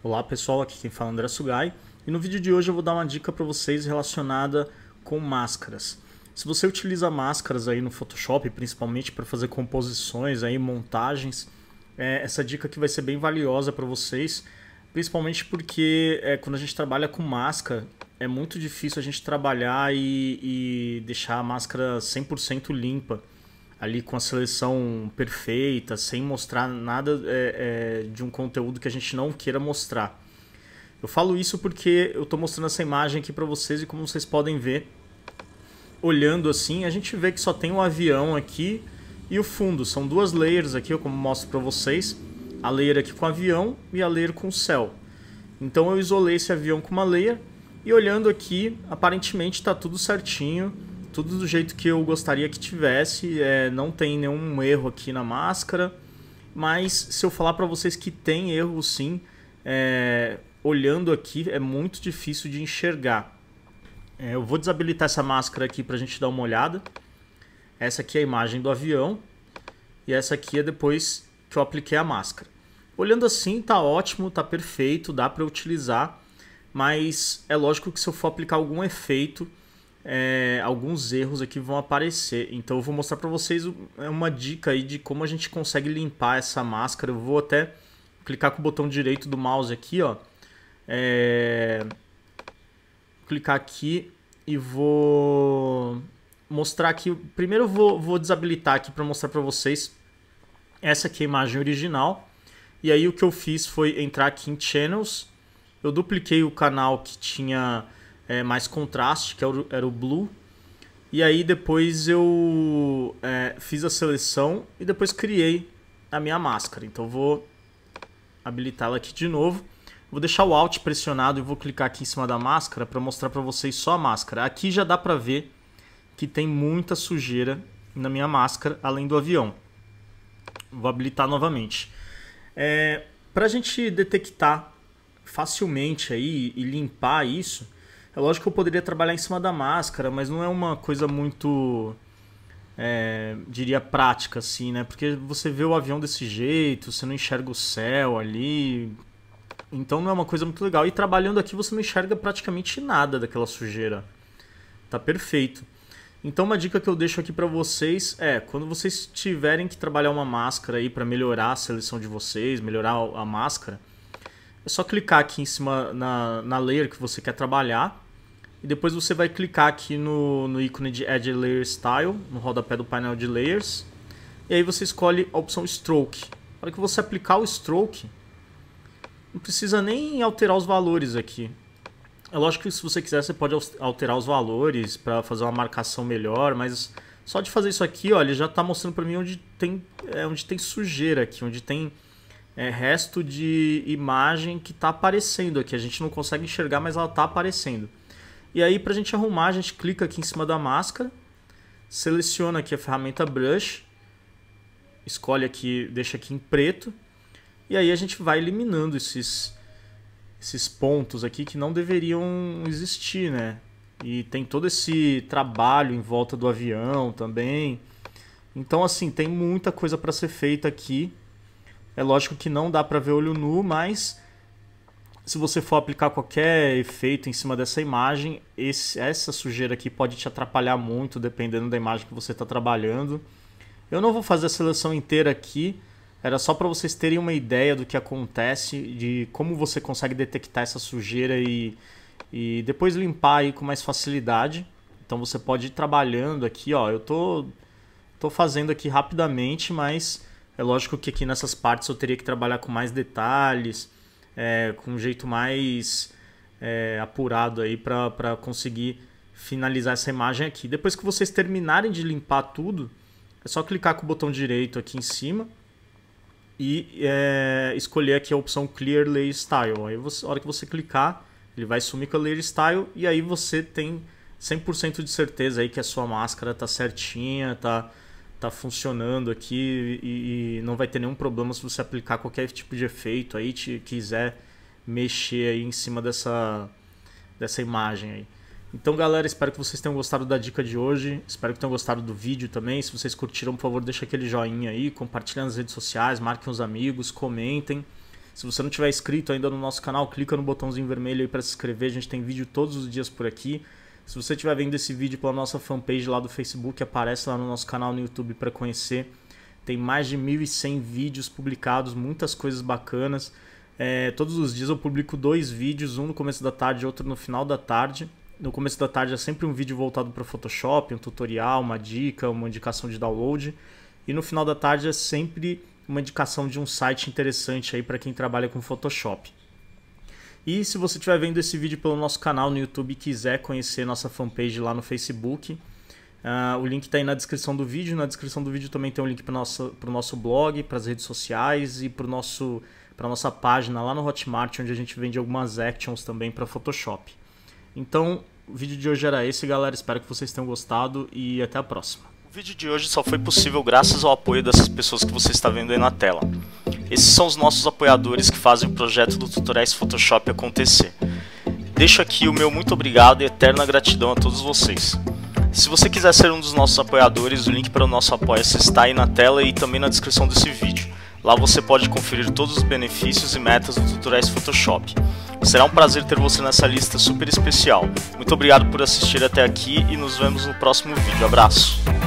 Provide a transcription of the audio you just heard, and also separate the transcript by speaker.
Speaker 1: Olá pessoal, aqui quem fala é André Sugai e no vídeo de hoje eu vou dar uma dica para vocês relacionada com máscaras. Se você utiliza máscaras aí no Photoshop, principalmente para fazer composições aí, montagens, é essa dica que vai ser bem valiosa para vocês, principalmente porque é, quando a gente trabalha com máscara é muito difícil a gente trabalhar e, e deixar a máscara 100% limpa ali com a seleção perfeita, sem mostrar nada é, é, de um conteúdo que a gente não queira mostrar. Eu falo isso porque eu estou mostrando essa imagem aqui para vocês e como vocês podem ver, olhando assim, a gente vê que só tem um avião aqui e o fundo. São duas layers aqui, como mostro para vocês. A layer aqui com o avião e a layer com o céu. Então eu isolei esse avião com uma layer e olhando aqui, aparentemente está tudo certinho tudo do jeito que eu gostaria que tivesse. É, não tem nenhum erro aqui na máscara. Mas se eu falar para vocês que tem erro sim, é, olhando aqui é muito difícil de enxergar. É, eu vou desabilitar essa máscara aqui para a gente dar uma olhada. Essa aqui é a imagem do avião e essa aqui é depois que eu apliquei a máscara. Olhando assim, tá ótimo, tá perfeito, dá para utilizar, mas é lógico que se eu for aplicar algum efeito, é, alguns erros aqui vão aparecer. Então eu vou mostrar para vocês é, uma dica aí de como a gente consegue limpar essa máscara. Eu vou até clicar com o botão direito do mouse aqui, ó. É, clicar aqui e vou mostrar aqui. Primeiro eu vou, vou desabilitar aqui para mostrar para vocês. Essa aqui é a imagem original. E aí o que eu fiz foi entrar aqui em Channels. Eu dupliquei o canal que tinha é, mais contraste, que era o, era o blue. E aí depois eu é, fiz a seleção e depois criei a minha máscara. Então vou habilitá-la aqui de novo. Vou deixar o Alt pressionado e vou clicar aqui em cima da máscara para mostrar para vocês só a máscara. Aqui já dá para ver que tem muita sujeira na minha máscara, além do avião. Vou habilitar novamente. É, para a gente detectar facilmente aí e limpar isso, é lógico que eu poderia trabalhar em cima da máscara, mas não é uma coisa muito. É, diria prática, assim, né? Porque você vê o avião desse jeito, você não enxerga o céu ali. Então não é uma coisa muito legal. E trabalhando aqui você não enxerga praticamente nada daquela sujeira. Tá perfeito. Então uma dica que eu deixo aqui para vocês é, quando vocês tiverem que trabalhar uma máscara aí para melhorar a seleção de vocês, melhorar a máscara, é só clicar aqui em cima na, na layer que você quer trabalhar e depois você vai clicar aqui no, no ícone de Edge Layer Style, no rodapé do painel de Layers. E aí você escolhe a opção Stroke. Para que você aplicar o Stroke, não precisa nem alterar os valores aqui. É lógico que se você quiser você pode alterar os valores para fazer uma marcação melhor, mas só de fazer isso aqui, ó, ele já está mostrando para mim onde tem, é, onde tem sujeira aqui, onde tem é, resto de imagem que está aparecendo aqui. A gente não consegue enxergar, mas ela está aparecendo. E aí, para a gente arrumar, a gente clica aqui em cima da máscara, seleciona aqui a ferramenta Brush, escolhe aqui, deixa aqui em preto, e aí a gente vai eliminando esses, esses pontos aqui que não deveriam existir, né? E tem todo esse trabalho em volta do avião também. Então, assim, tem muita coisa para ser feita aqui. É lógico que não dá para ver olho nu, mas se você for aplicar qualquer efeito em cima dessa imagem, esse, essa sujeira aqui pode te atrapalhar muito, dependendo da imagem que você está trabalhando. Eu não vou fazer a seleção inteira aqui, era só para vocês terem uma ideia do que acontece, de como você consegue detectar essa sujeira e, e depois limpar aí com mais facilidade. Então você pode ir trabalhando aqui, ó, eu tô, tô fazendo aqui rapidamente, mas é lógico que aqui nessas partes eu teria que trabalhar com mais detalhes, é, com um jeito mais é, apurado aí para conseguir finalizar essa imagem aqui. Depois que vocês terminarem de limpar tudo, é só clicar com o botão direito aqui em cima e é, escolher aqui a opção Clear Layer Style. Aí você, a hora que você clicar, ele vai sumir com a Layer Style e aí você tem 100% de certeza aí que a sua máscara tá certinha, tá tá funcionando aqui e, e, não vai ter nenhum problema se você aplicar qualquer tipo de efeito aí, te, quiser mexer aí em cima dessa, dessa imagem aí. Então, galera, espero que vocês tenham gostado da dica de hoje. Espero que tenham gostado do vídeo também. Se vocês curtiram, por favor, deixa aquele joinha aí, compartilha nas redes sociais, marquem os amigos, comentem. Se você não tiver inscrito ainda no nosso canal, clica no botãozinho vermelho aí para se inscrever. A gente tem vídeo todos os dias por aqui. Se você estiver vendo esse vídeo pela nossa fanpage lá do Facebook, aparece lá no nosso canal no YouTube para conhecer. Tem mais de 1.100 vídeos publicados, muitas coisas bacanas. É, todos os dias eu publico dois vídeos, um no começo da tarde e outro no final da tarde. No começo da tarde é sempre um vídeo voltado para Photoshop, um tutorial, uma dica, uma indicação de download. E no final da tarde é sempre uma indicação de um site interessante aí para quem trabalha com Photoshop. E se você estiver vendo esse vídeo pelo nosso canal no YouTube e quiser conhecer nossa fanpage lá no Facebook, uh, o link está aí na descrição do vídeo. Na descrição do vídeo também tem um link para o nosso, nosso blog, para as redes sociais e para nosso para nossa página lá no Hotmart, onde a gente vende algumas actions também para Photoshop. Então, o vídeo de hoje era esse, galera. Espero que vocês tenham gostado e até a próxima. O vídeo de hoje só foi possível graças ao apoio dessas pessoas que você está vendo aí na tela. Esses são os nossos apoiadores que fazem o projeto do Tutoriais Photoshop acontecer. Deixo aqui o meu muito obrigado e eterna gratidão a todos vocês. Se você quiser ser um dos nossos apoiadores, o link para o nosso apoia-se está aí na tela e também na descrição desse vídeo. Lá você pode conferir todos os benefícios e metas do Tutoriais Photoshop. Será um prazer ter você nessa lista super especial. Muito obrigado por assistir até aqui e nos vemos no próximo vídeo. Abraço!